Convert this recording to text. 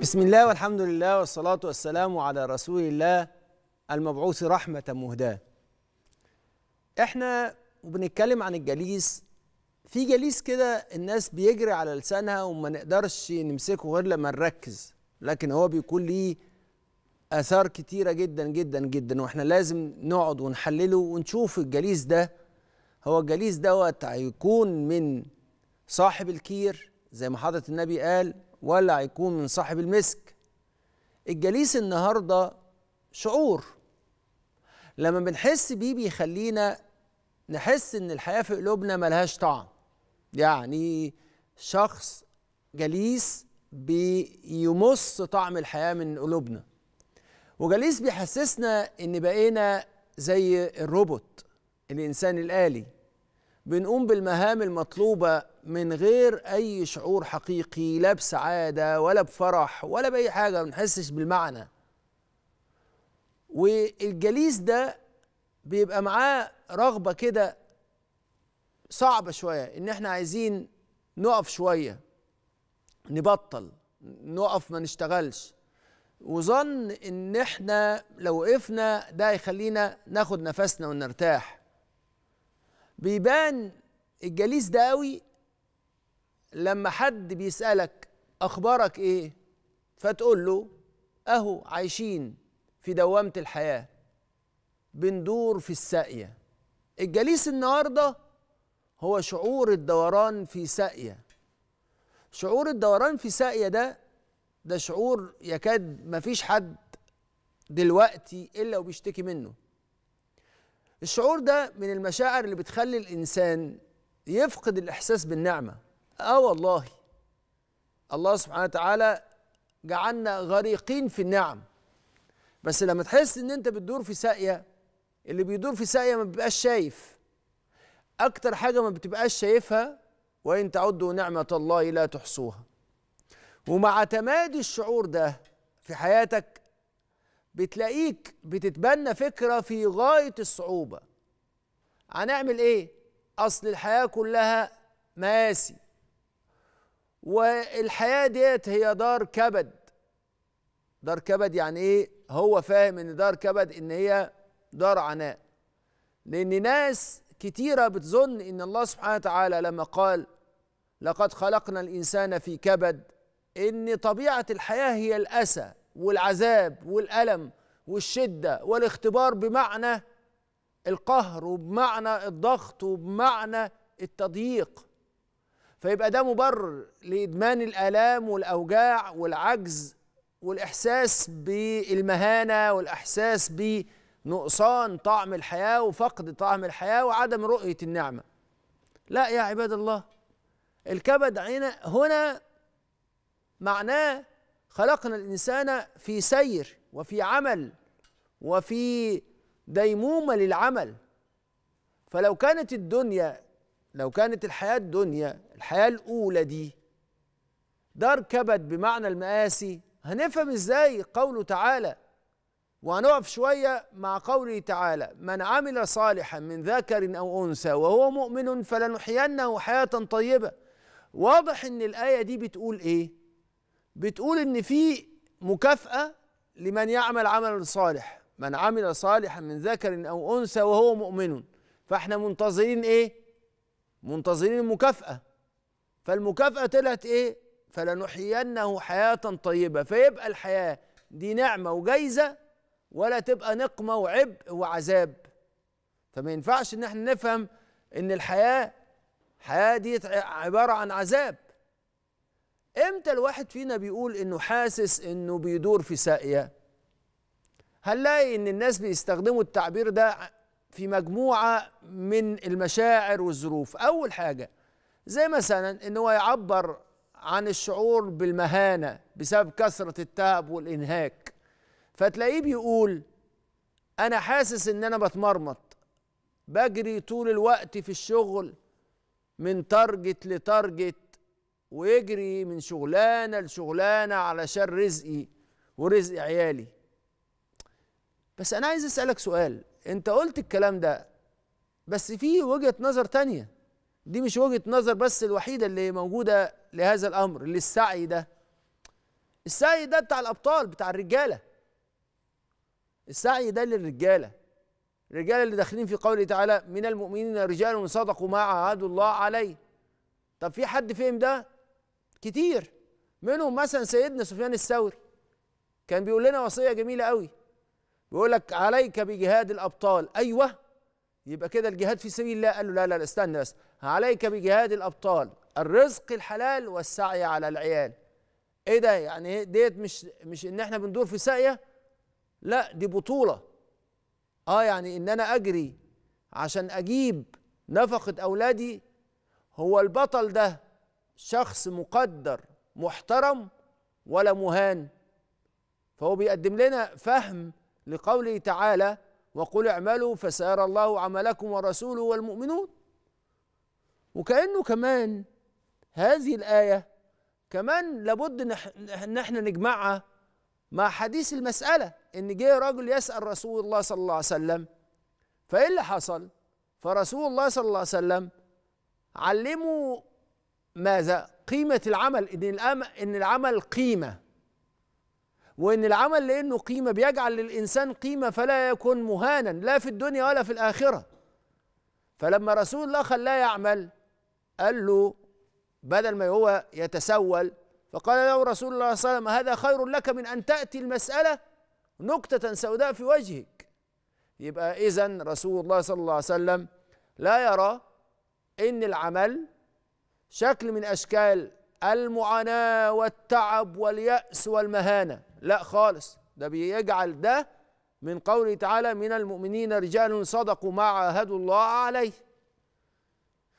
بسم الله والحمد لله والصلاة والسلام على رسول الله المبعوث رحمة مهداة احنا وبنتكلم عن الجليس في جليس كده الناس بيجري على لسانها وما نقدرش نمسكه غير لما نركز لكن هو بيكون ليه آثار كتيرة جدا جدا جدا واحنا لازم نقعد ونحلله ونشوف الجليس ده هو الجليس دوت هيكون من صاحب الكير زي ما حضرة النبي قال ولع يكون من صاحب المسك الجليس النهاردة شعور لما بنحس بيه بيخلينا نحس ان الحياة في قلوبنا ملهاش طعم يعني شخص جليس بيمص طعم الحياة من قلوبنا وجليس بيحسسنا ان بقينا زي الروبوت الانسان الالي بنقوم بالمهام المطلوبه من غير اي شعور حقيقي لا بسعاده ولا بفرح ولا باي حاجه ما بنحسش بالمعنى والجليس ده بيبقى معاه رغبه كده صعبه شويه ان احنا عايزين نقف شويه نبطل نقف ما نشتغلش وظن ان احنا لو وقفنا ده هيخلينا ناخد نفسنا ونرتاح بيبان الجليس ده قوي لما حد بيسألك أخبارك إيه فتقول له أهو عايشين في دوامة الحياة بندور في الساقية الجليس النهارده هو شعور الدوران في ساقية شعور الدوران في ساقية ده ده شعور يكاد مفيش حد دلوقتي إلا وبيشتكي منه الشعور ده من المشاعر اللي بتخلي الإنسان يفقد الإحساس بالنعمة اه والله الله سبحانه وتعالى جعلنا غريقين في النعم بس لما تحس ان انت بتدور في ساقيه اللي بيدور في ساقيه ما بيبقاش شايف اكتر حاجه ما بتبقاش شايفها وان تعدوا نعمه الله لا تحصوها ومع تمادي الشعور ده في حياتك بتلاقيك بتتبنى فكره في غايه الصعوبه هنعمل ايه اصل الحياه كلها مآسي والحياة ديت هي دار كبد دار كبد يعني ايه هو فاهم ان دار كبد ان هي دار عناء لان ناس كتيرة بتظن ان الله سبحانه وتعالى لما قال لقد خلقنا الانسان في كبد ان طبيعة الحياة هي الاسى والعذاب والالم والشدة والاختبار بمعنى القهر وبمعنى الضغط وبمعنى التضييق فيبقى ده مبرر لادمان الالام والاوجاع والعجز والاحساس بالمهانه والاحساس بنقصان طعم الحياه وفقد طعم الحياه وعدم رؤيه النعمه لا يا عباد الله الكبد هنا هنا معناه خلقنا الانسان في سير وفي عمل وفي ديمومه للعمل فلو كانت الدنيا لو كانت الحياه الدنيا الحياة الأولى دي دار كبد بمعنى المآسي هنفهم ازاي قوله تعالى وهنقف شوية مع قوله تعالى من عمل صالحا من ذكر أو أنثى وهو مؤمن فلنحيينه حياة طيبة واضح ان الآية دي بتقول ايه بتقول ان في مكافأة لمن يعمل عملا صالح من عمل صالحا من ذكر أو أنثى وهو مؤمن فاحنا منتظرين ايه منتظرين المكافأة فالمكافأة طلعت إيه؟ فلنحيينه حياة طيبة فيبقى الحياة دي نعمة وجايزة ولا تبقى نقمة وعبء وعذاب فما ينفعش إن احنا نفهم إن الحياة حياة دي عبارة عن عذاب امتى الواحد فينا بيقول انه حاسس انه بيدور في ساقية هنلاقي ان الناس بيستخدموا التعبير ده في مجموعة من المشاعر والظروف اول حاجة زي مثلا ان هو يعبر عن الشعور بالمهانه بسبب كثره التعب والانهاك فتلاقيه بيقول انا حاسس ان انا بتمرمط بجري طول الوقت في الشغل من تارجت لتارجت ويجري من شغلانه لشغلانه علشان رزقي ورزق عيالي بس انا عايز اسالك سؤال انت قلت الكلام ده بس في وجهه نظر تانيه دي مش وجهه نظر بس الوحيده اللي موجوده لهذا الامر للسعي ده السعي ده بتاع الابطال بتاع الرجاله السعي ده للرجاله الرجاله اللي داخلين في قوله تعالى من المؤمنين رجال صدقوا ما عاهدوا الله عليه طب في حد فهم ده كتير منهم مثلا سيدنا سفيان الثوري كان بيقول لنا وصيه جميله قوي بيقول لك عليك بجهاد الابطال ايوه يبقى كده الجهاد في سبيل الله قال له لا لا, لا استنى بس عليك بجهاد الابطال الرزق الحلال والسعي على العيال ايه ده يعني إيه؟ ديت مش مش ان احنا بندور في ساقيه لا دي بطوله اه يعني ان انا اجري عشان اجيب نفقه اولادي هو البطل ده شخص مقدر محترم ولا مهان فهو بيقدم لنا فهم لقوله تعالى وقل اعملوا فسيرى الله عملكم ورسوله والمؤمنون وكأنه كمان هذه الآية كمان لابد ان احنا نجمعها مع حديث المسألة ان جه رجل يسأل رسول الله صلى الله عليه وسلم فايه اللي حصل؟ فرسول الله صلى الله عليه وسلم علمه ماذا؟ قيمة العمل ان العمل ان العمل قيمة وان العمل لانه قيمه بيجعل للانسان قيمه فلا يكون مهانا لا في الدنيا ولا في الاخره فلما رسول الله خلاه يعمل قال له بدل ما هو يتسول فقال له رسول الله صلى الله عليه وسلم هذا خير لك من ان تاتي المساله نكته سوداء في وجهك يبقى اذا رسول الله صلى الله عليه وسلم لا يرى ان العمل شكل من اشكال المعاناه والتعب والياس والمهانه لا خالص ده بيجعل ده من قوله تعالى من المؤمنين رجال صدقوا ما عاهدوا الله عليه